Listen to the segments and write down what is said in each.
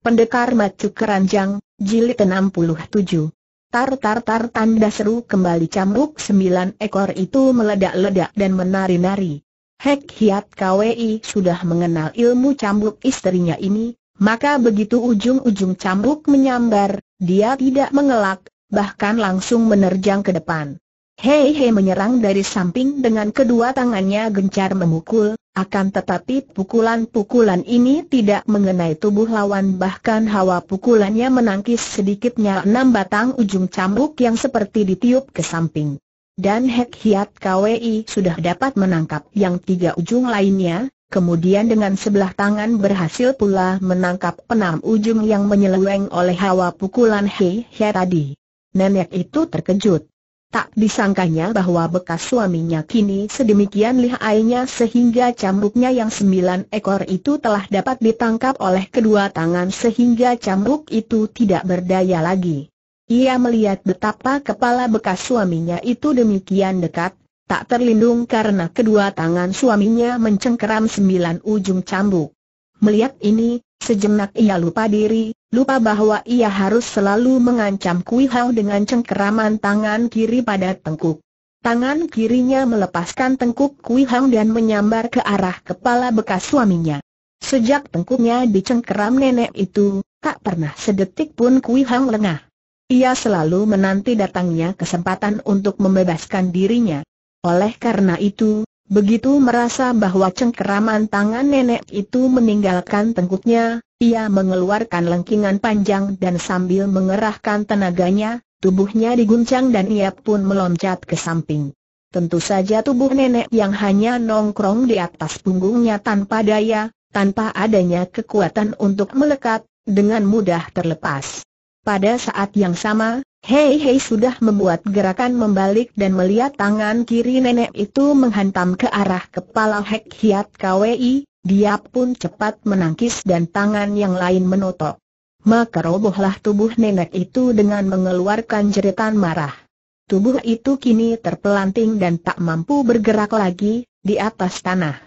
Pendekar Macu Keranjang, Jilid 67 Tar-tar-tar tanda seru kembali cambuk sembilan ekor itu meledak-ledak dan menari-nari. Hek Hiat KWI sudah mengenal ilmu cambuk istrinya ini, maka begitu ujung-ujung cambuk menyambar, dia tidak mengelak, bahkan langsung menerjang ke depan. Hei Hei menyerang dari samping dengan kedua tangannya gencar memukul, akan tetapi pukulan-pukulan ini tidak mengenai tubuh lawan bahkan hawa pukulannya menangkis sedikitnya enam batang ujung cambuk yang seperti ditiup ke samping. Dan Hek Hiat KWI sudah dapat menangkap yang tiga ujung lainnya, kemudian dengan sebelah tangan berhasil pula menangkap enam ujung yang menyeleweng oleh hawa pukulan Hei Hei tadi. Nenek itu terkejut. Tak disangkanya bahwa bekas suaminya kini sedemikian lihainya sehingga cambuknya yang sembilan ekor itu telah dapat ditangkap oleh kedua tangan sehingga cambuk itu tidak berdaya lagi. Ia melihat betapa kepala bekas suaminya itu demikian dekat, tak terlindung karena kedua tangan suaminya mencengkeram sembilan ujung cambuk. Melihat ini, Sejenak ia lupa diri, lupa bahwa ia harus selalu mengancam Kui Hao dengan cengkeraman tangan kiri pada tengkuk. Tangan kirinya melepaskan tengkuk Kui Hao dan menyambar ke arah kepala bekas suaminya. Sejak tengkuknya dicengkeram nenek itu, tak pernah sedetik pun Kui Hao lengah. Ia selalu menanti datangnya kesempatan untuk membebaskan dirinya. Oleh karena itu, Begitu merasa bahwa cengkeraman tangan nenek itu meninggalkan tengkuknya, ia mengeluarkan lengkingan panjang dan sambil mengerahkan tenaganya, tubuhnya diguncang dan ia pun meloncat ke samping. Tentu saja tubuh nenek yang hanya nongkrong di atas punggungnya tanpa daya, tanpa adanya kekuatan untuk melekat, dengan mudah terlepas. Pada saat yang sama, Hei Hei sudah membuat gerakan membalik dan melihat tangan kiri nenek itu menghantam ke arah kepala Hek Hiat Kwei, dia pun cepat menangkis dan tangan yang lain menotok. Maka robohlah tubuh nenek itu dengan mengeluarkan jeritan marah. Tubuh itu kini terpelanting dan tak mampu bergerak lagi, di atas tanah.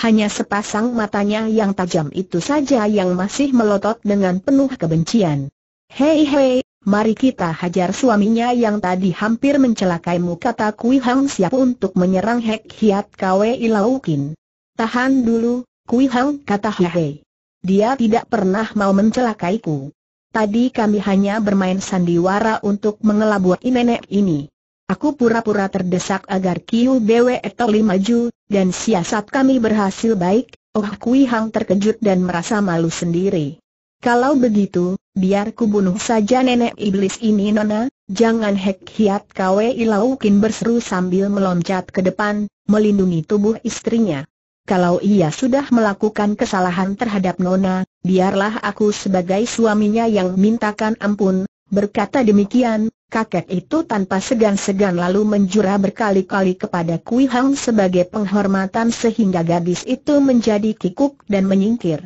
Hanya sepasang matanya yang tajam itu saja yang masih melotot dengan penuh kebencian. Hei hei, Mari kita hajar suaminya yang tadi hampir mencelakaimu kata Kui Hang siap untuk menyerang Hek Hiat Kwe Ilaukin. Tahan dulu, Kui Hang kata Hei. Dia tidak pernah mau mencelakaiku. Tadi kami hanya bermain sandiwara untuk mengelabui nenek ini. Aku pura-pura terdesak agar Kiu Bwe Etoli maju, dan siasat kami berhasil baik, Oh Kui Hang terkejut dan merasa malu sendiri. Kalau begitu, biar ku bunuh saja nenek iblis ini nona, jangan hek hiat kawe ilaukin berseru sambil meloncat ke depan, melindungi tubuh istrinya. Kalau ia sudah melakukan kesalahan terhadap Nona, biarlah aku sebagai suaminya yang mintakan ampun, berkata demikian, kakek itu tanpa segan-segan lalu menjura berkali-kali kepada Kui Hang sebagai penghormatan sehingga gadis itu menjadi kikuk dan menyingkir.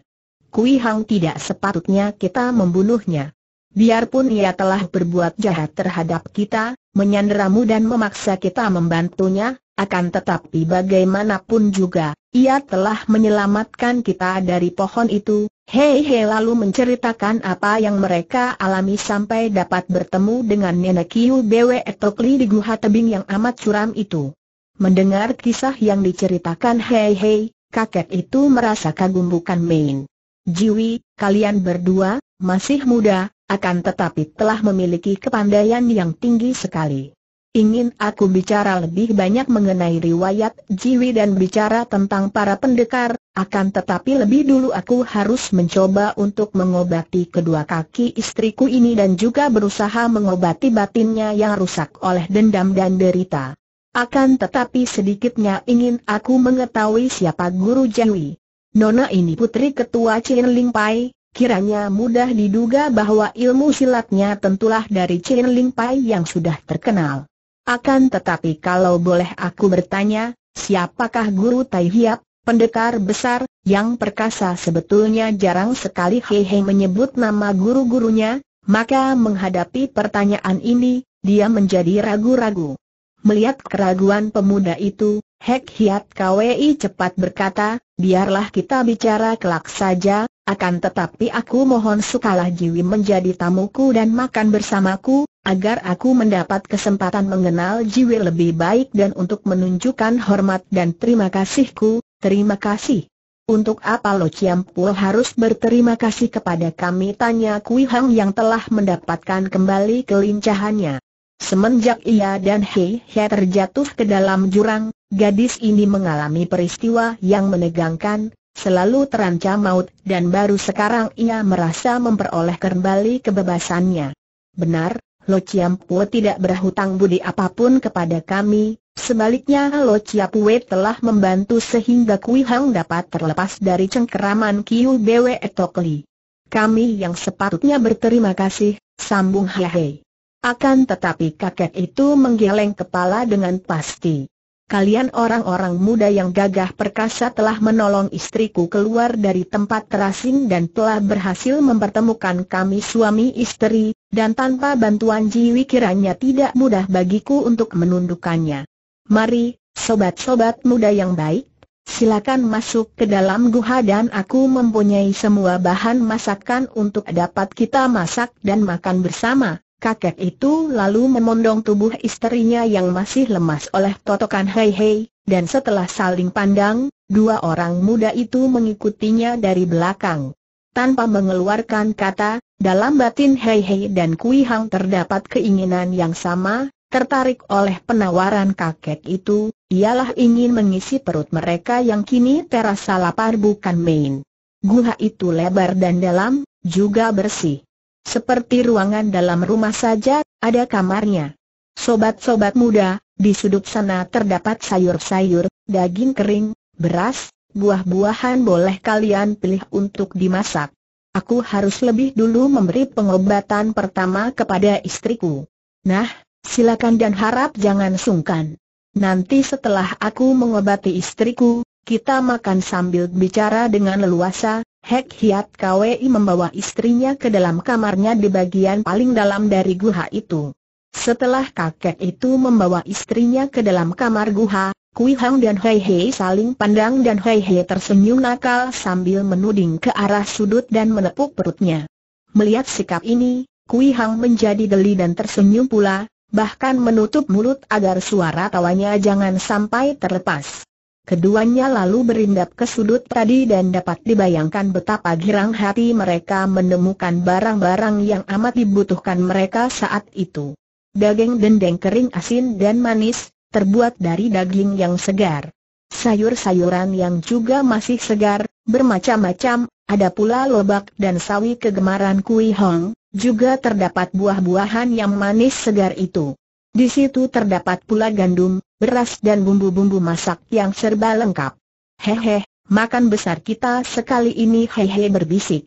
Kui Hang tidak sepatutnya kita membunuhnya. Biarpun ia telah berbuat jahat terhadap kita, menyanderamu dan memaksa kita membantunya, akan tetapi bagaimanapun juga, ia telah menyelamatkan kita dari pohon itu. Hei Hei lalu menceritakan apa yang mereka alami sampai dapat bertemu dengan nenek Kiu Bwe Etokli di guha tebing yang amat curam itu. Mendengar kisah yang diceritakan Hei Hei, kakek itu merasa kagum bukan main. Jiwi, kalian berdua, masih muda, akan tetapi telah memiliki kepandaian yang tinggi sekali. Ingin aku bicara lebih banyak mengenai riwayat Jiwi dan bicara tentang para pendekar, akan tetapi lebih dulu aku harus mencoba untuk mengobati kedua kaki istriku ini dan juga berusaha mengobati batinnya yang rusak oleh dendam dan derita. Akan tetapi sedikitnya ingin aku mengetahui siapa guru Jiwi. Nona ini putri ketua Chin Ling Pai, kiranya mudah diduga bahwa ilmu silatnya tentulah dari Chin Ling Pai yang sudah terkenal. Akan tetapi kalau boleh aku bertanya, siapakah guru Tai Hiap, pendekar besar, yang perkasa sebetulnya jarang sekali Hehe menyebut nama guru-gurunya, maka menghadapi pertanyaan ini, dia menjadi ragu-ragu. Melihat keraguan pemuda itu, Hek Hiat KWI cepat berkata, biarlah kita bicara kelak saja, akan tetapi aku mohon sukalah Jiwi menjadi tamuku dan makan bersamaku, agar aku mendapat kesempatan mengenal Jiwi lebih baik dan untuk menunjukkan hormat dan terima kasihku, terima kasih. Untuk apa Lo Ciam harus berterima kasih kepada kami tanya Kui Hang yang telah mendapatkan kembali kelincahannya. Semenjak ia dan Hei Hei terjatuh ke dalam jurang, Gadis ini mengalami peristiwa yang menegangkan, selalu terancam maut dan baru sekarang ia merasa memperoleh kembali kebebasannya. Benar, Lo Chiampue tidak berhutang budi apapun kepada kami, sebaliknya Lo Chiampue telah membantu sehingga Kui Hang dapat terlepas dari cengkeraman Kiu Bwe Etokli. Kami yang sepatutnya berterima kasih, sambung Hei. Akan tetapi kakek itu menggeleng kepala dengan pasti kalian orang-orang muda yang gagah perkasa telah menolong istriku keluar dari tempat terasing dan telah berhasil mempertemukan kami suami istri, dan tanpa bantuan Jiwi kiranya tidak mudah bagiku untuk menundukkannya. Mari, sobat-sobat muda yang baik, silakan masuk ke dalam guha dan aku mempunyai semua bahan masakan untuk dapat kita masak dan makan bersama. Kakek itu lalu memondong tubuh istrinya yang masih lemas oleh totokan Hei Hei, dan setelah saling pandang, dua orang muda itu mengikutinya dari belakang. Tanpa mengeluarkan kata, dalam batin Hei Hei dan Kui Hang terdapat keinginan yang sama, tertarik oleh penawaran kakek itu, ialah ingin mengisi perut mereka yang kini terasa lapar bukan main. Guha itu lebar dan dalam, juga bersih. Seperti ruangan dalam rumah saja, ada kamarnya. Sobat-sobat muda, di sudut sana terdapat sayur-sayur, daging kering, beras, buah-buahan boleh kalian pilih untuk dimasak. Aku harus lebih dulu memberi pengobatan pertama kepada istriku. Nah, silakan dan harap jangan sungkan. Nanti setelah aku mengobati istriku, kita makan sambil bicara dengan leluasa, Hek Hiat Kwi membawa istrinya ke dalam kamarnya di bagian paling dalam dari guha itu. Setelah kakek itu membawa istrinya ke dalam kamar guha, Kui Hang dan Hei Hei saling pandang dan Hei Hei tersenyum nakal sambil menuding ke arah sudut dan menepuk perutnya. Melihat sikap ini, Kui Hang menjadi geli dan tersenyum pula, bahkan menutup mulut agar suara tawanya jangan sampai terlepas. Keduanya lalu berindap ke sudut tadi dan dapat dibayangkan betapa girang hati mereka menemukan barang-barang yang amat dibutuhkan mereka saat itu. Daging dendeng kering asin dan manis, terbuat dari daging yang segar. Sayur-sayuran yang juga masih segar, bermacam-macam, ada pula lobak dan sawi kegemaran Kui Hong, juga terdapat buah-buahan yang manis segar itu. Di situ terdapat pula gandum, beras dan bumbu-bumbu masak yang serba lengkap. Hehe, makan besar kita sekali ini hehe berbisik.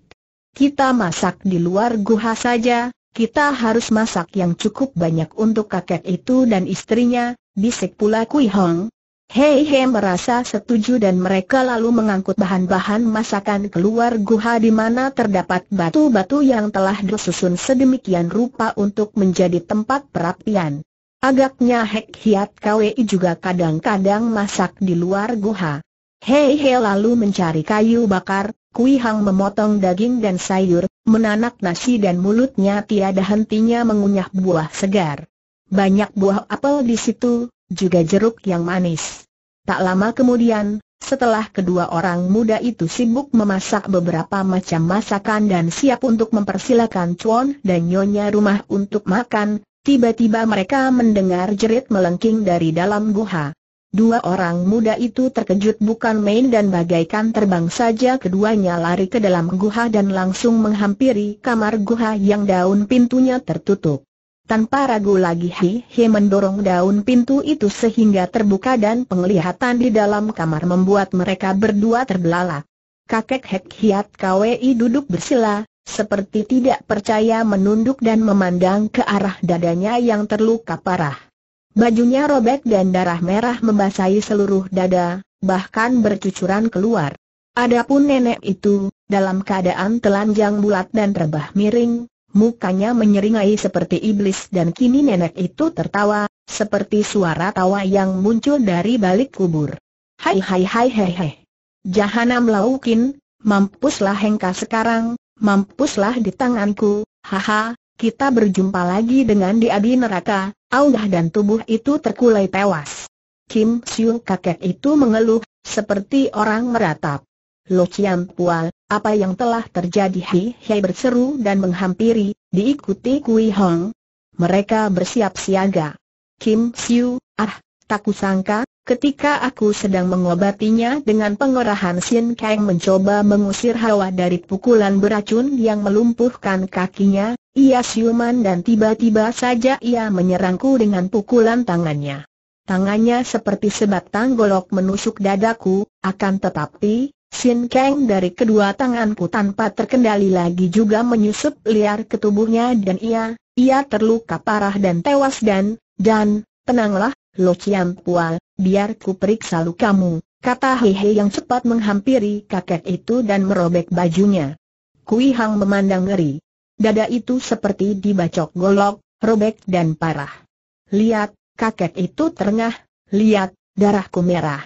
Kita masak di luar guha saja, kita harus masak yang cukup banyak untuk kakek itu dan istrinya, bisik pula Kui Hong. Hei merasa setuju dan mereka lalu mengangkut bahan-bahan masakan keluar guha di mana terdapat batu-batu yang telah disusun sedemikian rupa untuk menjadi tempat perapian. Agaknya Hek Hiat Kwei juga kadang-kadang masak di luar guha. Hei Hei lalu mencari kayu bakar, Kui Hang memotong daging dan sayur, menanak nasi dan mulutnya tiada hentinya mengunyah buah segar. Banyak buah apel di situ, juga jeruk yang manis. Tak lama kemudian, setelah kedua orang muda itu sibuk memasak beberapa macam masakan dan siap untuk mempersilakan Chuan dan Nyonya rumah untuk makan, Tiba-tiba mereka mendengar jerit melengking dari dalam guha. Dua orang muda itu terkejut bukan main dan bagaikan terbang saja keduanya lari ke dalam guha dan langsung menghampiri kamar guha yang daun pintunya tertutup. Tanpa ragu lagi Hi He mendorong daun pintu itu sehingga terbuka dan penglihatan di dalam kamar membuat mereka berdua terbelalak. Kakek Hek Hiat Kwei duduk bersila, seperti tidak percaya menunduk dan memandang ke arah dadanya yang terluka parah. Bajunya robek dan darah merah membasahi seluruh dada, bahkan bercucuran keluar. Adapun nenek itu, dalam keadaan telanjang bulat dan rebah miring, mukanya menyeringai seperti iblis dan kini nenek itu tertawa, seperti suara tawa yang muncul dari balik kubur. Hai hai hai hei hei. Jahanam laukin, mampuslah hengka sekarang, mampuslah di tanganku, haha, kita berjumpa lagi dengan di abdi neraka, augah dan tubuh itu terkulai tewas. Kim Siung kakek itu mengeluh, seperti orang meratap. Lo Chiam Pual, apa yang telah terjadi Hi Hei berseru dan menghampiri, diikuti Kui Hong. Mereka bersiap siaga. Kim Siu, ah, tak kusangka, Ketika aku sedang mengobatinya dengan pengerahan Sin Kang mencoba mengusir hawa dari pukulan beracun yang melumpuhkan kakinya, ia siuman dan tiba-tiba saja ia menyerangku dengan pukulan tangannya. Tangannya seperti sebatang golok menusuk dadaku, akan tetapi, Sin Kang dari kedua tanganku tanpa terkendali lagi juga menyusup liar ke tubuhnya dan ia, ia terluka parah dan tewas dan, dan, tenanglah, Lo Chiam Pual, biar ku periksa lukamu, kata Hehe yang cepat menghampiri kakek itu dan merobek bajunya. Kui Hang memandang ngeri. Dada itu seperti dibacok golok, robek dan parah. Lihat, kakek itu terengah, lihat, darahku merah.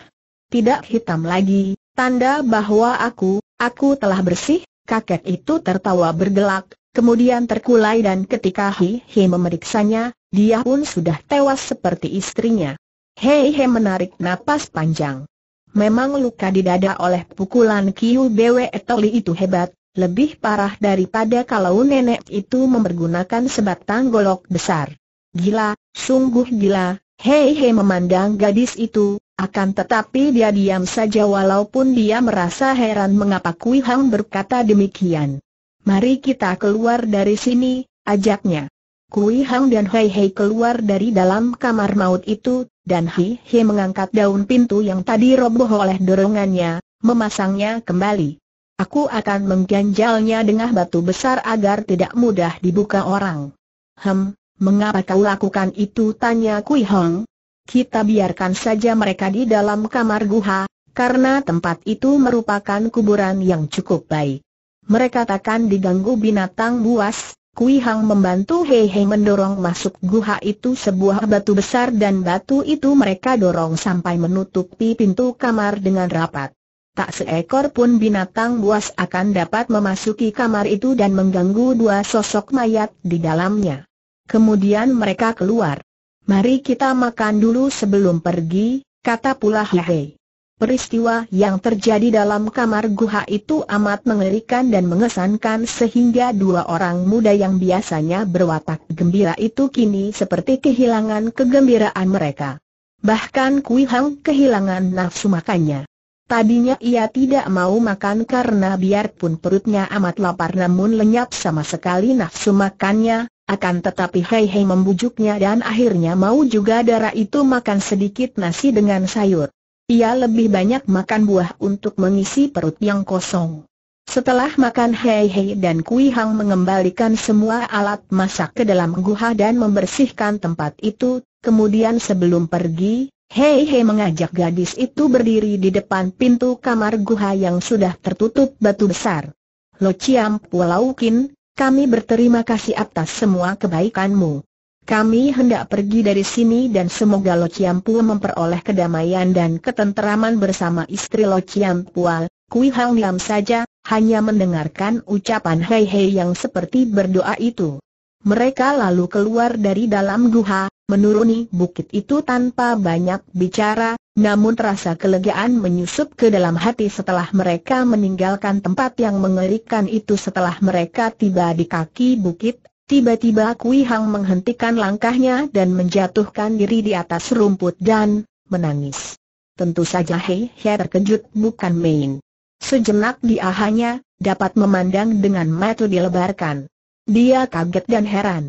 Tidak hitam lagi, tanda bahwa aku, aku telah bersih, kakek itu tertawa bergelak, kemudian terkulai dan ketika Hi Hi memeriksanya, dia pun sudah tewas seperti istrinya. Hei Hei menarik napas panjang. Memang luka di dada oleh pukulan Kiu Bwe Toli itu hebat, lebih parah daripada kalau nenek itu mempergunakan sebatang golok besar. Gila, sungguh gila, Hei Hei memandang gadis itu, akan tetapi dia diam saja walaupun dia merasa heran mengapa Kui Hang berkata demikian. Mari kita keluar dari sini, ajaknya. Kui Hang dan Hei Hei keluar dari dalam kamar maut itu, dan Hei Hei mengangkat daun pintu yang tadi roboh oleh dorongannya, memasangnya kembali. Aku akan mengganjalnya dengan batu besar agar tidak mudah dibuka orang. Hem, mengapa kau lakukan itu? Tanya Kui Hong. Kita biarkan saja mereka di dalam kamar guha, karena tempat itu merupakan kuburan yang cukup baik. Mereka takkan diganggu binatang buas, Kui Hang membantu Hei Hei mendorong masuk guha itu sebuah batu besar dan batu itu mereka dorong sampai menutupi pintu kamar dengan rapat. Tak seekor pun binatang buas akan dapat memasuki kamar itu dan mengganggu dua sosok mayat di dalamnya. Kemudian mereka keluar. Mari kita makan dulu sebelum pergi, kata pula Hei. Peristiwa yang terjadi dalam kamar guha itu amat mengerikan dan mengesankan sehingga dua orang muda yang biasanya berwatak gembira itu kini seperti kehilangan kegembiraan mereka. Bahkan Kui Hang kehilangan nafsu makannya. Tadinya ia tidak mau makan karena biarpun perutnya amat lapar namun lenyap sama sekali nafsu makannya, akan tetapi Hei Hei membujuknya dan akhirnya mau juga darah itu makan sedikit nasi dengan sayur. Ia lebih banyak makan buah untuk mengisi perut yang kosong. Setelah makan Hei Hei dan Kui Hang mengembalikan semua alat masak ke dalam guha dan membersihkan tempat itu, kemudian sebelum pergi, Hei Hei mengajak gadis itu berdiri di depan pintu kamar guha yang sudah tertutup batu besar. Lo Chiam Pulau Kin, kami berterima kasih atas semua kebaikanmu. Kami hendak pergi dari sini dan semoga Lo Chiam memperoleh kedamaian dan ketenteraman bersama istri Lo Chiam Pua. Kui Hang saja, hanya mendengarkan ucapan Hei Hei yang seperti berdoa itu. Mereka lalu keluar dari dalam guha, menuruni bukit itu tanpa banyak bicara, namun rasa kelegaan menyusup ke dalam hati setelah mereka meninggalkan tempat yang mengerikan itu setelah mereka tiba di kaki bukit, Tiba-tiba Kui Hang menghentikan langkahnya dan menjatuhkan diri di atas rumput dan menangis. Tentu saja Hei Hei terkejut bukan main. Sejenak dia hanya dapat memandang dengan mata dilebarkan. Dia kaget dan heran.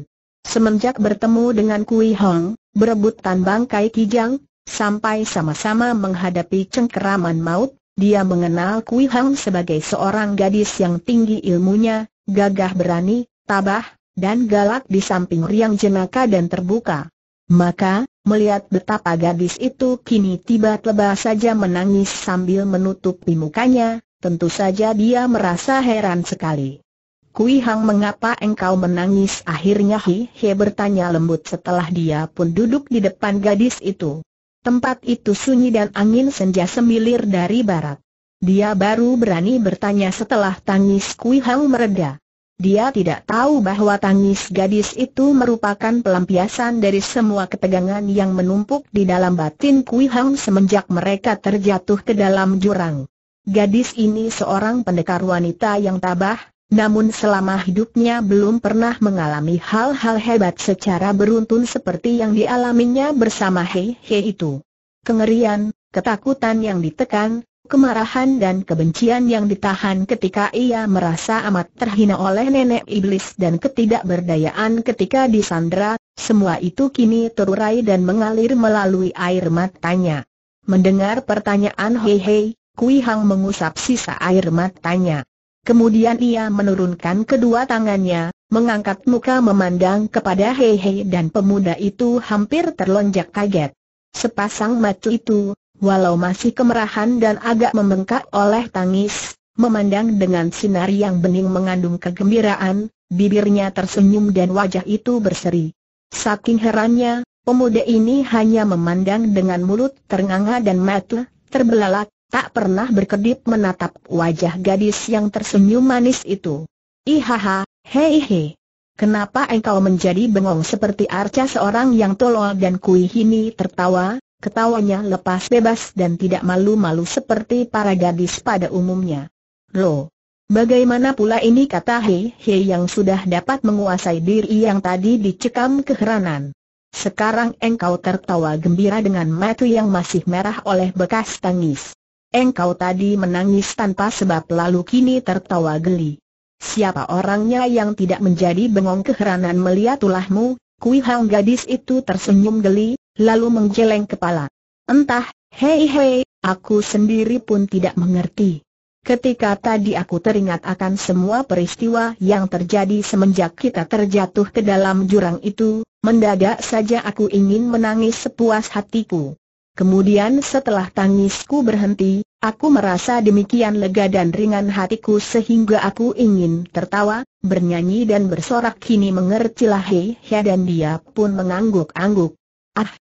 Semenjak bertemu dengan Kui berebut berebutan bangkai Kijang, sampai sama-sama menghadapi cengkeraman maut, dia mengenal Kui Hong sebagai seorang gadis yang tinggi ilmunya, gagah berani, tabah, dan galak di samping riang jenaka dan terbuka. Maka, melihat betapa gadis itu kini tiba-tiba saja menangis sambil menutupi mukanya, tentu saja dia merasa heran sekali. Kui Hang mengapa engkau menangis? Akhirnya Hi He bertanya lembut setelah dia pun duduk di depan gadis itu. Tempat itu sunyi dan angin senja semilir dari barat. Dia baru berani bertanya setelah tangis Kui Hang mereda. Dia tidak tahu bahwa tangis gadis itu merupakan pelampiasan dari semua ketegangan yang menumpuk di dalam batin Kui Hang semenjak mereka terjatuh ke dalam jurang. Gadis ini seorang pendekar wanita yang tabah, namun selama hidupnya belum pernah mengalami hal-hal hebat secara beruntun seperti yang dialaminya bersama Hei Hei itu. Kengerian, ketakutan yang ditekan, kemarahan dan kebencian yang ditahan ketika ia merasa amat terhina oleh nenek iblis dan ketidakberdayaan ketika disandra, semua itu kini terurai dan mengalir melalui air matanya. Mendengar pertanyaan Hei Hei, Kui Hang mengusap sisa air matanya. Kemudian ia menurunkan kedua tangannya, mengangkat muka memandang kepada Hei Hei dan pemuda itu hampir terlonjak kaget. Sepasang mata itu, walau masih kemerahan dan agak membengkak oleh tangis, memandang dengan sinar yang bening mengandung kegembiraan, bibirnya tersenyum dan wajah itu berseri. Saking herannya, pemuda ini hanya memandang dengan mulut ternganga dan mata terbelalak, tak pernah berkedip menatap wajah gadis yang tersenyum manis itu. Ihaha, hei hei. Kenapa engkau menjadi bengong seperti arca seorang yang tolol dan kuih ini tertawa, ketawanya lepas bebas dan tidak malu-malu seperti para gadis pada umumnya. Lo, bagaimana pula ini kata Hei Hei yang sudah dapat menguasai diri yang tadi dicekam keheranan. Sekarang engkau tertawa gembira dengan mata yang masih merah oleh bekas tangis. Engkau tadi menangis tanpa sebab lalu kini tertawa geli. Siapa orangnya yang tidak menjadi bengong keheranan melihat ulahmu? Kui gadis itu tersenyum geli, lalu menggeleng kepala. Entah, hei hei, aku sendiri pun tidak mengerti. Ketika tadi aku teringat akan semua peristiwa yang terjadi semenjak kita terjatuh ke dalam jurang itu, mendadak saja aku ingin menangis sepuas hatiku. Kemudian setelah tangisku berhenti, aku merasa demikian lega dan ringan hatiku sehingga aku ingin tertawa, bernyanyi dan bersorak kini mengercilah hei hei dan dia pun mengangguk-angguk.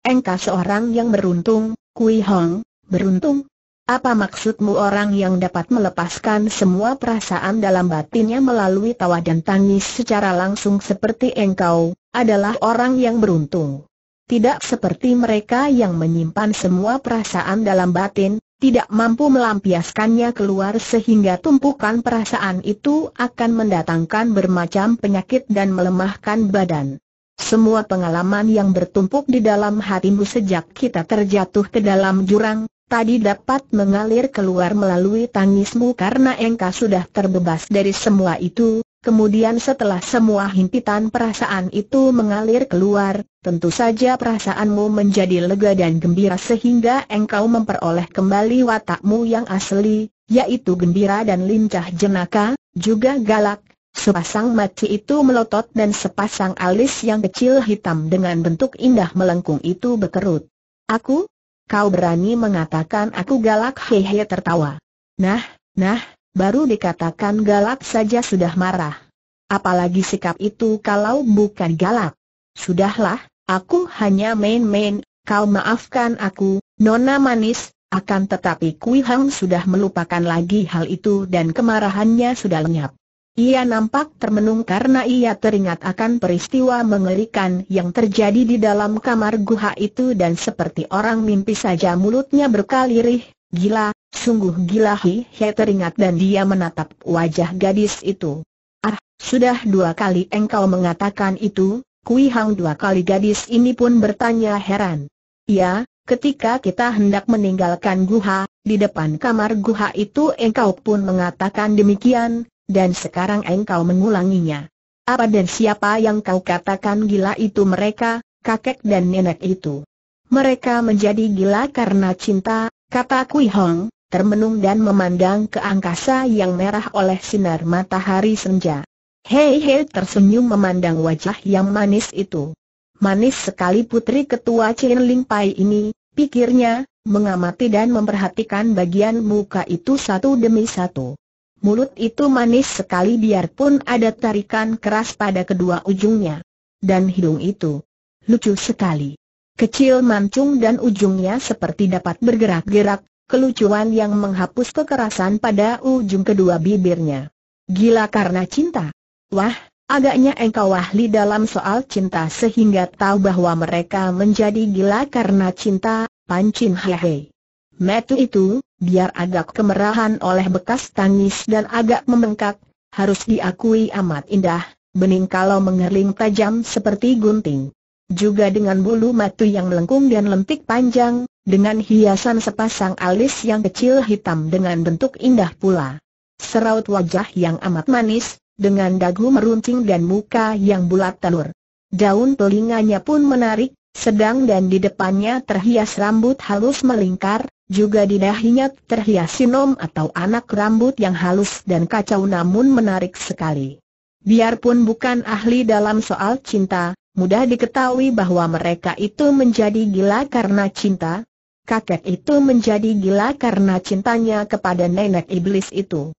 Engkau seorang yang beruntung, Kui Hong, beruntung? Apa maksudmu orang yang dapat melepaskan semua perasaan dalam batinnya melalui tawa dan tangis secara langsung seperti engkau, adalah orang yang beruntung. Tidak seperti mereka yang menyimpan semua perasaan dalam batin, tidak mampu melampiaskannya keluar sehingga tumpukan perasaan itu akan mendatangkan bermacam penyakit dan melemahkan badan. Semua pengalaman yang bertumpuk di dalam hatimu sejak kita terjatuh ke dalam jurang, tadi dapat mengalir keluar melalui tangismu karena engkau sudah terbebas dari semua itu, Kemudian setelah semua himpitan perasaan itu mengalir keluar, tentu saja perasaanmu menjadi lega dan gembira sehingga engkau memperoleh kembali watakmu yang asli, yaitu gembira dan lincah jenaka, juga galak, Sepasang mata itu melotot dan sepasang alis yang kecil hitam dengan bentuk indah melengkung itu berkerut. Aku? Kau berani mengatakan aku galak hehe tertawa. Nah, nah, baru dikatakan galak saja sudah marah. Apalagi sikap itu kalau bukan galak. Sudahlah, aku hanya main-main, kau maafkan aku, nona manis, akan tetapi Kui Hang sudah melupakan lagi hal itu dan kemarahannya sudah lenyap. Ia nampak termenung karena ia teringat akan peristiwa mengerikan yang terjadi di dalam kamar guha itu dan seperti orang mimpi saja mulutnya berkali kali gila, sungguh gila Hi He teringat dan dia menatap wajah gadis itu. Ah, sudah dua kali engkau mengatakan itu, Kui Hang dua kali gadis ini pun bertanya heran. Ya, ketika kita hendak meninggalkan guha, di depan kamar guha itu engkau pun mengatakan demikian, dan sekarang engkau mengulanginya. Apa dan siapa yang kau katakan gila itu mereka, kakek dan nenek itu? Mereka menjadi gila karena cinta, kata Kui Hong, termenung dan memandang ke angkasa yang merah oleh sinar matahari senja. Hei Hei tersenyum memandang wajah yang manis itu. Manis sekali putri ketua Chin Ling Pai ini, pikirnya, mengamati dan memperhatikan bagian muka itu satu demi satu. Mulut itu manis sekali biarpun ada tarikan keras pada kedua ujungnya. Dan hidung itu lucu sekali. Kecil mancung dan ujungnya seperti dapat bergerak-gerak, kelucuan yang menghapus kekerasan pada ujung kedua bibirnya. Gila karena cinta. Wah, agaknya engkau ahli dalam soal cinta sehingga tahu bahwa mereka menjadi gila karena cinta, pancin hehehe. Metu itu, biar agak kemerahan oleh bekas tangis dan agak membengkak, harus diakui amat indah, bening kalau mengerling tajam seperti gunting. Juga dengan bulu matu yang melengkung dan lentik panjang, dengan hiasan sepasang alis yang kecil hitam dengan bentuk indah pula. Seraut wajah yang amat manis, dengan dagu meruncing dan muka yang bulat telur. Daun telinganya pun menarik, sedang dan di depannya terhias rambut halus melingkar, juga di dahinya terhias sinom atau anak rambut yang halus dan kacau namun menarik sekali. Biarpun bukan ahli dalam soal cinta, mudah diketahui bahwa mereka itu menjadi gila karena cinta. Kakek itu menjadi gila karena cintanya kepada nenek iblis itu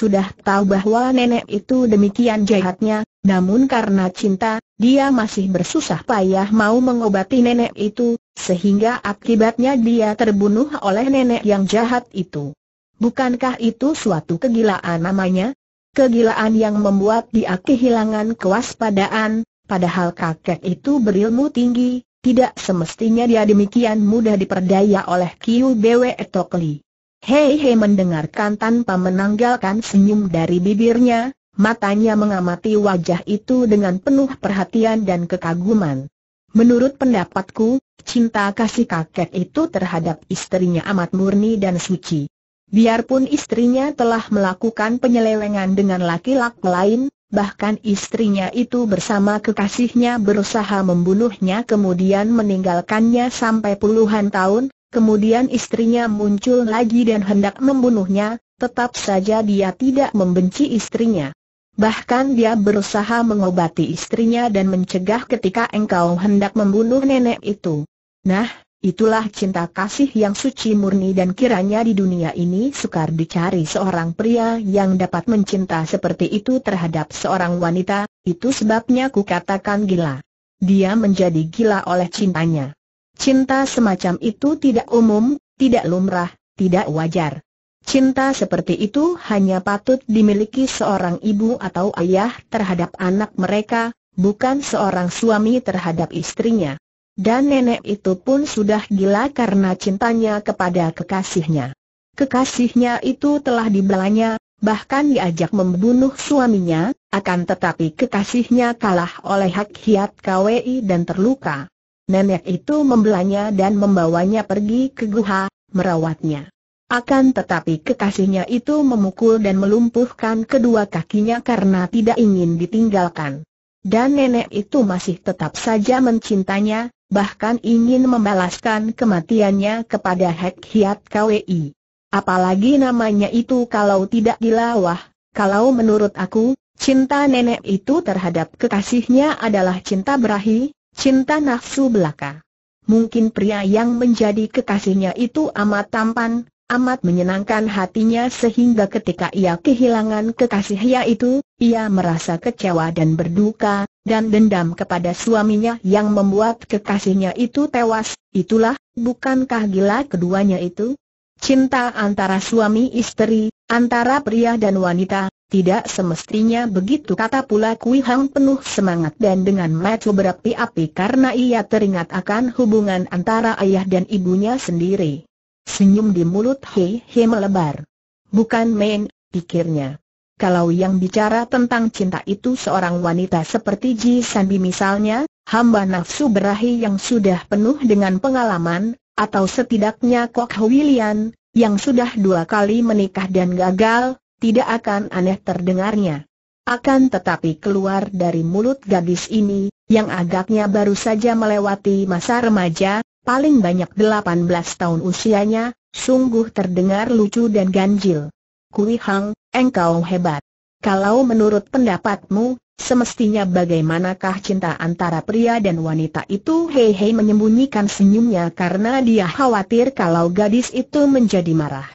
sudah tahu bahwa nenek itu demikian jahatnya, namun karena cinta, dia masih bersusah payah mau mengobati nenek itu, sehingga akibatnya dia terbunuh oleh nenek yang jahat itu. Bukankah itu suatu kegilaan namanya? Kegilaan yang membuat dia kehilangan kewaspadaan, padahal kakek itu berilmu tinggi, tidak semestinya dia demikian mudah diperdaya oleh Kiu Bwe Tokli. Hei Hei mendengarkan tanpa menanggalkan senyum dari bibirnya, matanya mengamati wajah itu dengan penuh perhatian dan kekaguman. Menurut pendapatku, cinta kasih kakek itu terhadap istrinya amat murni dan suci. Biarpun istrinya telah melakukan penyelewengan dengan laki-laki lain, bahkan istrinya itu bersama kekasihnya berusaha membunuhnya kemudian meninggalkannya sampai puluhan tahun, Kemudian istrinya muncul lagi dan hendak membunuhnya, tetap saja dia tidak membenci istrinya. Bahkan dia berusaha mengobati istrinya dan mencegah ketika engkau hendak membunuh nenek itu. Nah, itulah cinta kasih yang suci murni dan kiranya di dunia ini sukar dicari seorang pria yang dapat mencinta seperti itu terhadap seorang wanita, itu sebabnya ku katakan gila. Dia menjadi gila oleh cintanya. Cinta semacam itu tidak umum, tidak lumrah, tidak wajar. Cinta seperti itu hanya patut dimiliki seorang ibu atau ayah terhadap anak mereka, bukan seorang suami terhadap istrinya. Dan nenek itu pun sudah gila karena cintanya kepada kekasihnya. Kekasihnya itu telah dibelanya, bahkan diajak membunuh suaminya, akan tetapi kekasihnya kalah oleh hak hiat KWI dan terluka nenek itu membelanya dan membawanya pergi ke guha, merawatnya. Akan tetapi kekasihnya itu memukul dan melumpuhkan kedua kakinya karena tidak ingin ditinggalkan. Dan nenek itu masih tetap saja mencintanya, bahkan ingin membalaskan kematiannya kepada Hek Hiat KWI. Apalagi namanya itu kalau tidak dilawah, kalau menurut aku, cinta nenek itu terhadap kekasihnya adalah cinta berahi, Cinta nafsu belaka. Mungkin pria yang menjadi kekasihnya itu amat tampan, amat menyenangkan hatinya sehingga ketika ia kehilangan kekasihnya itu, ia merasa kecewa dan berduka, dan dendam kepada suaminya yang membuat kekasihnya itu tewas, itulah, bukankah gila keduanya itu? Cinta antara suami istri, antara pria dan wanita, tidak semestinya begitu kata pula Kui Hang penuh semangat dan dengan mata berapi-api karena ia teringat akan hubungan antara ayah dan ibunya sendiri. Senyum di mulut He He melebar. Bukan main, pikirnya. Kalau yang bicara tentang cinta itu seorang wanita seperti Ji Sanbi misalnya, hamba nafsu berahi yang sudah penuh dengan pengalaman, atau setidaknya Kok Huilian, yang sudah dua kali menikah dan gagal, tidak akan aneh terdengarnya. Akan tetapi keluar dari mulut gadis ini, yang agaknya baru saja melewati masa remaja, paling banyak 18 tahun usianya, sungguh terdengar lucu dan ganjil. Kui Hang, engkau hebat. Kalau menurut pendapatmu, semestinya bagaimanakah cinta antara pria dan wanita itu? Hei hei menyembunyikan senyumnya karena dia khawatir kalau gadis itu menjadi marah.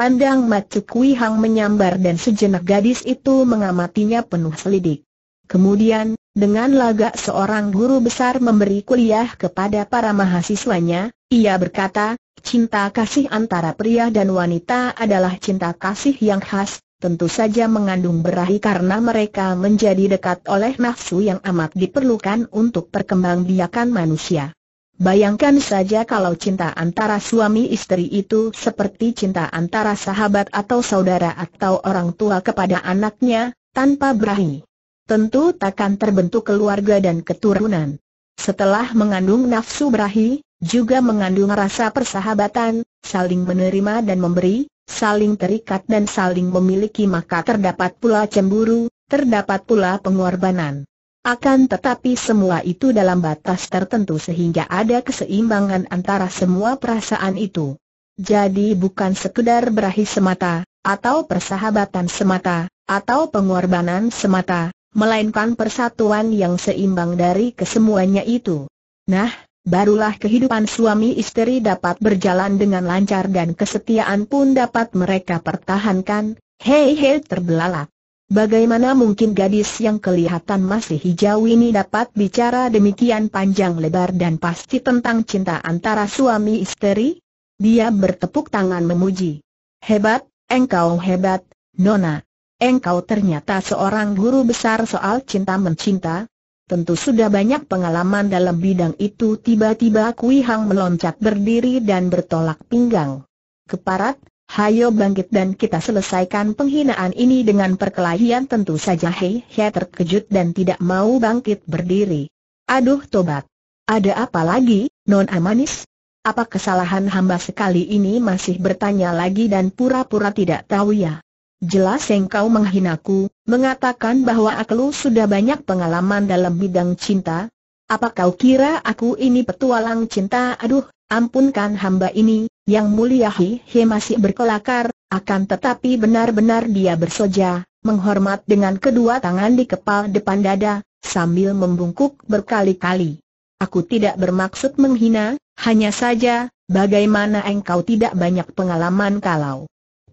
Pandang Macu Kui Hang menyambar dan sejenak gadis itu mengamatinya penuh selidik. Kemudian, dengan lagak seorang guru besar memberi kuliah kepada para mahasiswanya, ia berkata, cinta kasih antara pria dan wanita adalah cinta kasih yang khas, tentu saja mengandung berahi karena mereka menjadi dekat oleh nafsu yang amat diperlukan untuk perkembangbiakan manusia. Bayangkan saja kalau cinta antara suami istri itu seperti cinta antara sahabat atau saudara atau orang tua kepada anaknya, tanpa berahi. Tentu takkan terbentuk keluarga dan keturunan. Setelah mengandung nafsu berahi, juga mengandung rasa persahabatan, saling menerima dan memberi, saling terikat dan saling memiliki maka terdapat pula cemburu, terdapat pula pengorbanan. Akan tetapi semua itu dalam batas tertentu sehingga ada keseimbangan antara semua perasaan itu. Jadi bukan sekedar berahi semata, atau persahabatan semata, atau pengorbanan semata, melainkan persatuan yang seimbang dari kesemuanya itu. Nah, barulah kehidupan suami istri dapat berjalan dengan lancar dan kesetiaan pun dapat mereka pertahankan, hei hei terbelalak. Bagaimana mungkin gadis yang kelihatan masih hijau ini dapat bicara demikian panjang lebar dan pasti tentang cinta antara suami istri? Dia bertepuk tangan memuji. Hebat, engkau hebat, Nona. Engkau ternyata seorang guru besar soal cinta mencinta. Tentu sudah banyak pengalaman dalam bidang itu tiba-tiba Kui Hang meloncat berdiri dan bertolak pinggang. Keparat, Hayo bangkit dan kita selesaikan penghinaan ini dengan perkelahian tentu saja Hei Hei terkejut dan tidak mau bangkit berdiri. Aduh tobat. Ada apa lagi, non amanis? Apa kesalahan hamba sekali ini masih bertanya lagi dan pura-pura tidak tahu ya? Jelas engkau menghinaku, mengatakan bahwa aku sudah banyak pengalaman dalam bidang cinta. Apa kau kira aku ini petualang cinta? Aduh, ampunkan hamba ini, yang mulia Hi He masih berkelakar, akan tetapi benar-benar dia bersoja, menghormat dengan kedua tangan di kepal depan dada, sambil membungkuk berkali-kali. Aku tidak bermaksud menghina, hanya saja, bagaimana engkau tidak banyak pengalaman kalau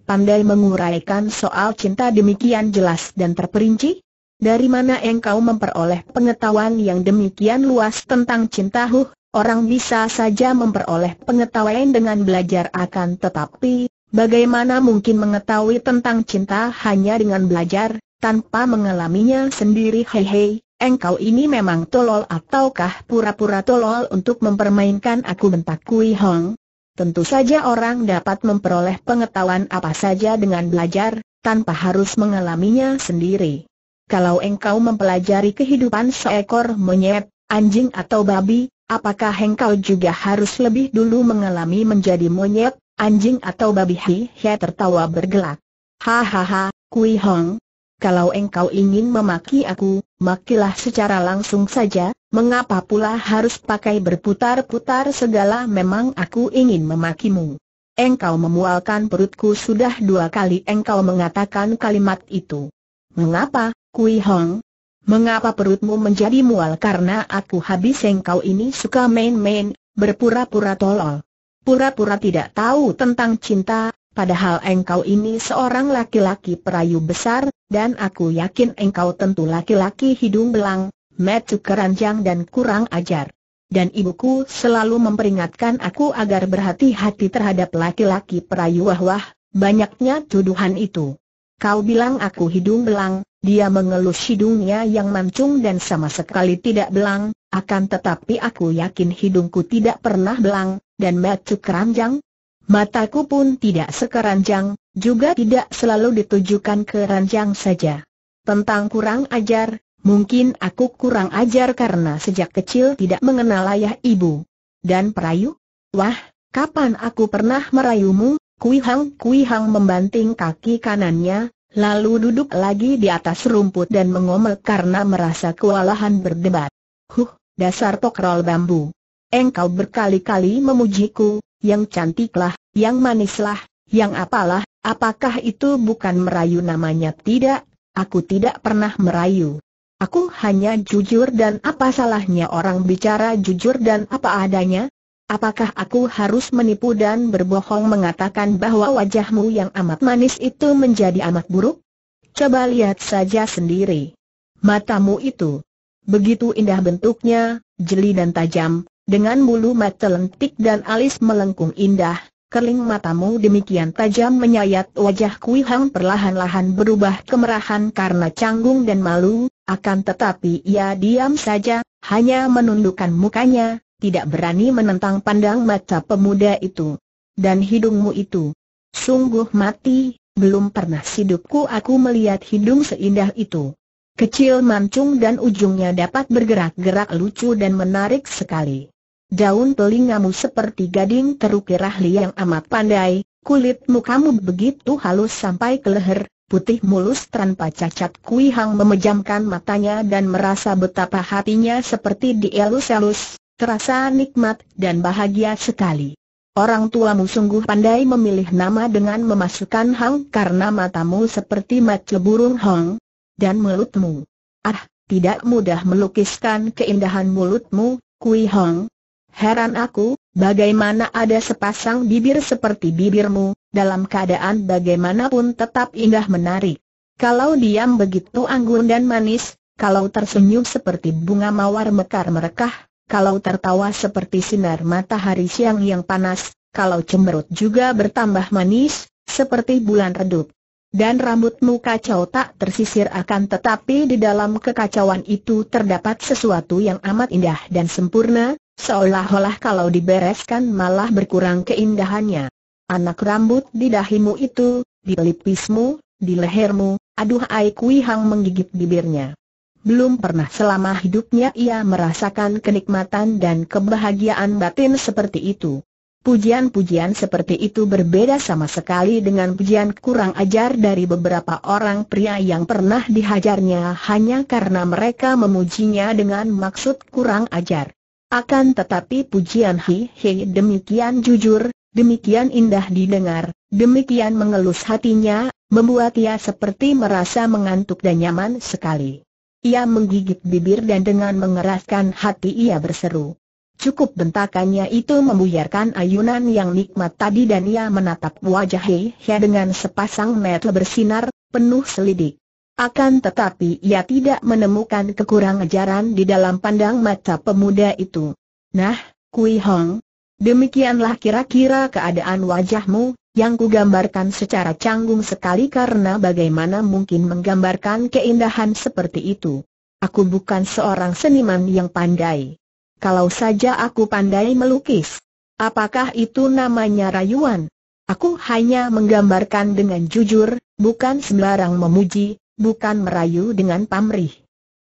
pandai menguraikan soal cinta demikian jelas dan terperinci? Dari mana engkau memperoleh pengetahuan yang demikian luas tentang cinta huh? Orang bisa saja memperoleh pengetahuan dengan belajar akan tetapi, bagaimana mungkin mengetahui tentang cinta hanya dengan belajar, tanpa mengalaminya sendiri Hei, hei, engkau ini memang tolol ataukah pura-pura tolol untuk mempermainkan aku bentak Kui Hong? Tentu saja orang dapat memperoleh pengetahuan apa saja dengan belajar, tanpa harus mengalaminya sendiri. Kalau engkau mempelajari kehidupan seekor monyet, anjing atau babi, Apakah engkau juga harus lebih dulu mengalami menjadi monyet, anjing atau babi hia? tertawa bergelak. Hahaha, Kui Hong. Kalau engkau ingin memaki aku, makilah secara langsung saja, mengapa pula harus pakai berputar-putar segala memang aku ingin memakimu. Engkau memualkan perutku sudah dua kali engkau mengatakan kalimat itu. Mengapa, Kui Hong? Mengapa perutmu menjadi mual karena aku habis engkau ini suka main-main, berpura-pura tolol. Pura-pura tidak tahu tentang cinta, padahal engkau ini seorang laki-laki perayu besar, dan aku yakin engkau tentu laki-laki hidung belang, metu keranjang dan kurang ajar. Dan ibuku selalu memperingatkan aku agar berhati-hati terhadap laki-laki perayu wah-wah, banyaknya tuduhan itu. Kau bilang aku hidung belang, dia mengelus hidungnya yang mancung dan sama sekali tidak belang, akan tetapi aku yakin hidungku tidak pernah belang, dan matu keranjang. Mataku pun tidak sekeranjang, juga tidak selalu ditujukan ke ranjang saja. Tentang kurang ajar, mungkin aku kurang ajar karena sejak kecil tidak mengenal ayah ibu. Dan perayu? Wah, kapan aku pernah merayumu? Kui Hang Kui Hang membanting kaki kanannya, lalu duduk lagi di atas rumput dan mengomel karena merasa kewalahan berdebat. Huh, dasar tokrol bambu. Engkau berkali-kali memujiku, yang cantiklah, yang manislah, yang apalah, apakah itu bukan merayu namanya tidak? Aku tidak pernah merayu. Aku hanya jujur dan apa salahnya orang bicara jujur dan apa adanya? Apakah aku harus menipu dan berbohong mengatakan bahwa wajahmu yang amat manis itu menjadi amat buruk? Coba lihat saja sendiri. Matamu itu. Begitu indah bentuknya, jeli dan tajam, dengan bulu mata lentik dan alis melengkung indah, Kerling matamu demikian tajam menyayat wajah Kui Hang perlahan-lahan berubah kemerahan karena canggung dan malu, akan tetapi ia diam saja, hanya menundukkan mukanya, tidak berani menentang pandang mata pemuda itu. Dan hidungmu itu, sungguh mati, belum pernah hidupku aku melihat hidung seindah itu. Kecil mancung dan ujungnya dapat bergerak-gerak lucu dan menarik sekali. Daun telingamu seperti gading terukir ahli yang amat pandai, Kulitmu kamu begitu halus sampai ke leher, putih mulus tanpa cacat Kuihang memejamkan matanya dan merasa betapa hatinya seperti dielus-elus, terasa nikmat dan bahagia sekali. Orang tuamu sungguh pandai memilih nama dengan memasukkan Hang karena matamu seperti mata burung Hong. Dan mulutmu. Ah, tidak mudah melukiskan keindahan mulutmu, Kui Hong. Heran aku, bagaimana ada sepasang bibir seperti bibirmu, dalam keadaan bagaimanapun tetap indah menarik. Kalau diam begitu anggun dan manis, kalau tersenyum seperti bunga mawar mekar merekah, kalau tertawa seperti sinar matahari siang yang panas, kalau cemberut juga bertambah manis, seperti bulan redup. Dan rambutmu kacau tak tersisir akan tetapi di dalam kekacauan itu terdapat sesuatu yang amat indah dan sempurna, seolah-olah kalau dibereskan malah berkurang keindahannya. Anak rambut di dahimu itu, di lipismu, di lehermu, aduh Ai Hang menggigit bibirnya belum pernah selama hidupnya ia merasakan kenikmatan dan kebahagiaan batin seperti itu. Pujian-pujian seperti itu berbeda sama sekali dengan pujian kurang ajar dari beberapa orang pria yang pernah dihajarnya hanya karena mereka memujinya dengan maksud kurang ajar. Akan tetapi pujian Hi Hi demikian jujur, demikian indah didengar, demikian mengelus hatinya, membuat ia seperti merasa mengantuk dan nyaman sekali. Ia menggigit bibir dan dengan mengeraskan hati ia berseru. Cukup bentakannya itu membuyarkan ayunan yang nikmat tadi dan ia menatap wajah Hei Hei dengan sepasang mata bersinar, penuh selidik. Akan tetapi ia tidak menemukan kekurangan ajaran di dalam pandang mata pemuda itu. Nah, Kui Hong, demikianlah kira-kira keadaan wajahmu, yang kugambarkan secara canggung sekali karena bagaimana mungkin menggambarkan keindahan seperti itu. Aku bukan seorang seniman yang pandai. Kalau saja aku pandai melukis, apakah itu namanya rayuan? Aku hanya menggambarkan dengan jujur, bukan sembarang memuji, bukan merayu dengan pamrih.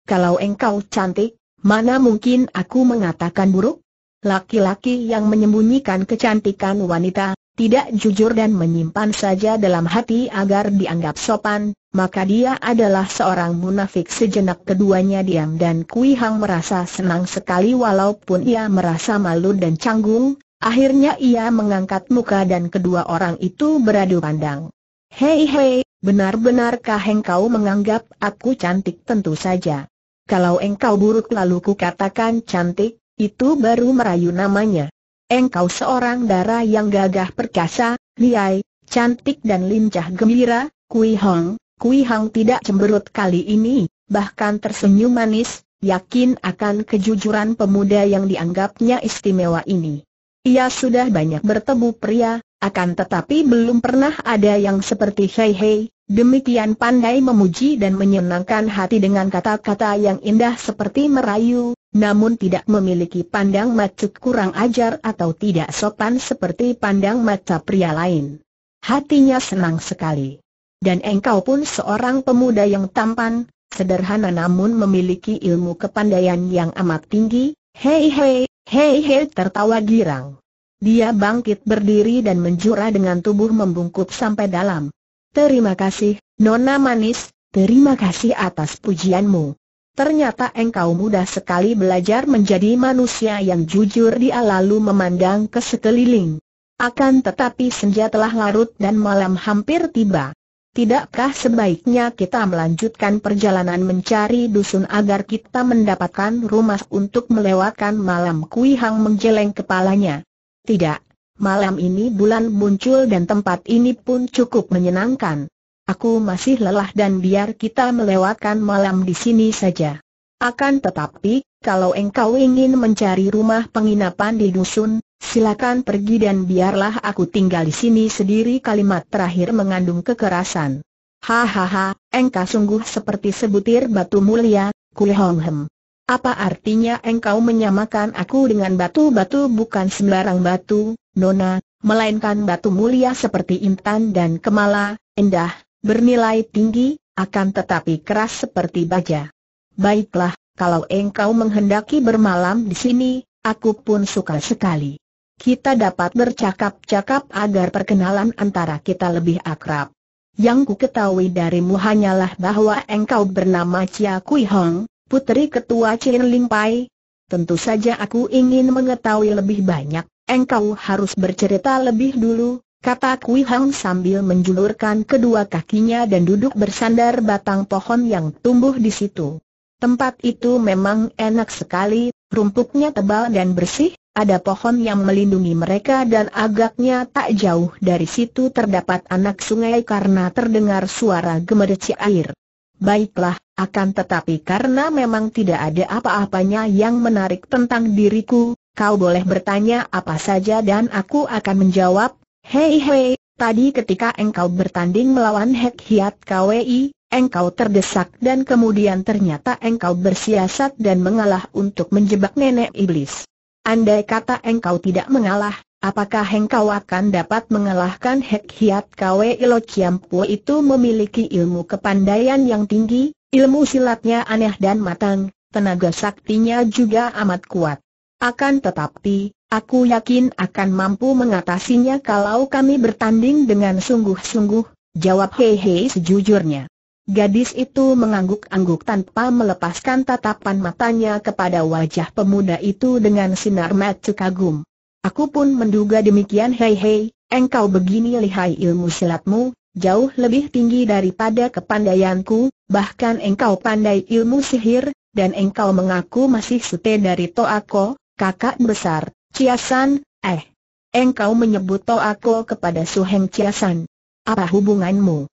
Kalau engkau cantik, mana mungkin aku mengatakan buruk? Laki-laki yang menyembunyikan kecantikan wanita, tidak jujur dan menyimpan saja dalam hati agar dianggap sopan, maka dia adalah seorang munafik sejenak keduanya diam dan Kui Hang merasa senang sekali walaupun ia merasa malu dan canggung, akhirnya ia mengangkat muka dan kedua orang itu beradu pandang. Hei hei, benar-benarkah engkau menganggap aku cantik tentu saja? Kalau engkau buruk lalu kukatakan cantik, itu baru merayu namanya engkau seorang darah yang gagah perkasa, liai, cantik dan lincah gembira, Kui Hong, Kui Hong tidak cemberut kali ini, bahkan tersenyum manis, yakin akan kejujuran pemuda yang dianggapnya istimewa ini. Ia sudah banyak bertemu pria, akan tetapi belum pernah ada yang seperti Hei Hei, demikian pandai memuji dan menyenangkan hati dengan kata-kata yang indah seperti merayu, namun tidak memiliki pandang macut kurang ajar atau tidak sopan seperti pandang mata pria lain. Hatinya senang sekali. Dan engkau pun seorang pemuda yang tampan, sederhana namun memiliki ilmu kepandaian yang amat tinggi, hei hei, hei hei tertawa girang. Dia bangkit berdiri dan menjura dengan tubuh membungkuk sampai dalam. Terima kasih, Nona Manis, terima kasih atas pujianmu. Ternyata engkau mudah sekali belajar menjadi manusia yang jujur dia lalu memandang ke sekeliling. Akan tetapi senja telah larut dan malam hampir tiba. Tidakkah sebaiknya kita melanjutkan perjalanan mencari dusun agar kita mendapatkan rumah untuk melewatkan malam Kui Hang menggeleng kepalanya? Tidak, malam ini bulan muncul dan tempat ini pun cukup menyenangkan. Aku masih lelah dan biar kita melewatkan malam di sini saja. Akan tetapi, kalau engkau ingin mencari rumah penginapan di dusun, silakan pergi dan biarlah aku tinggal di sini sendiri kalimat terakhir mengandung kekerasan. Hahaha, engkau sungguh seperti sebutir batu mulia, Kui Hong Apa artinya engkau menyamakan aku dengan batu-batu bukan sembarang batu, Nona, melainkan batu mulia seperti intan dan kemala, indah, bernilai tinggi, akan tetapi keras seperti baja. Baiklah, kalau engkau menghendaki bermalam di sini, aku pun suka sekali. Kita dapat bercakap-cakap agar perkenalan antara kita lebih akrab. Yang ku ketahui darimu hanyalah bahwa engkau bernama Chia Kui Hong, putri ketua Chin Ling Pai. Tentu saja aku ingin mengetahui lebih banyak, engkau harus bercerita lebih dulu, kata Kui Hang sambil menjulurkan kedua kakinya dan duduk bersandar batang pohon yang tumbuh di situ. Tempat itu memang enak sekali, rumputnya tebal dan bersih, ada pohon yang melindungi mereka dan agaknya tak jauh dari situ terdapat anak sungai karena terdengar suara gemerci air. Baiklah, akan tetapi karena memang tidak ada apa-apanya yang menarik tentang diriku, kau boleh bertanya apa saja dan aku akan menjawab, Hei hei, tadi ketika engkau bertanding melawan Hek Hiat KWI, engkau terdesak dan kemudian ternyata engkau bersiasat dan mengalah untuk menjebak nenek iblis. Andai kata engkau tidak mengalah, apakah engkau akan dapat mengalahkan Hek Hiat KWI Lo Chiampu itu memiliki ilmu kepandaian yang tinggi, ilmu silatnya aneh dan matang, tenaga saktinya juga amat kuat. Akan tetapi, aku yakin akan mampu mengatasinya kalau kami bertanding dengan sungguh-sungguh, jawab Hei Hei sejujurnya. Gadis itu mengangguk-angguk tanpa melepaskan tatapan matanya kepada wajah pemuda itu dengan sinar mata kagum. Aku pun menduga demikian Hei Hei, engkau begini lihai ilmu silatmu, jauh lebih tinggi daripada kepandaianku, bahkan engkau pandai ilmu sihir, dan engkau mengaku masih sute dari Toako, kakak besar, Ciasan, eh. Engkau menyebut Toako kepada Su Heng Ciasan. Apa hubunganmu?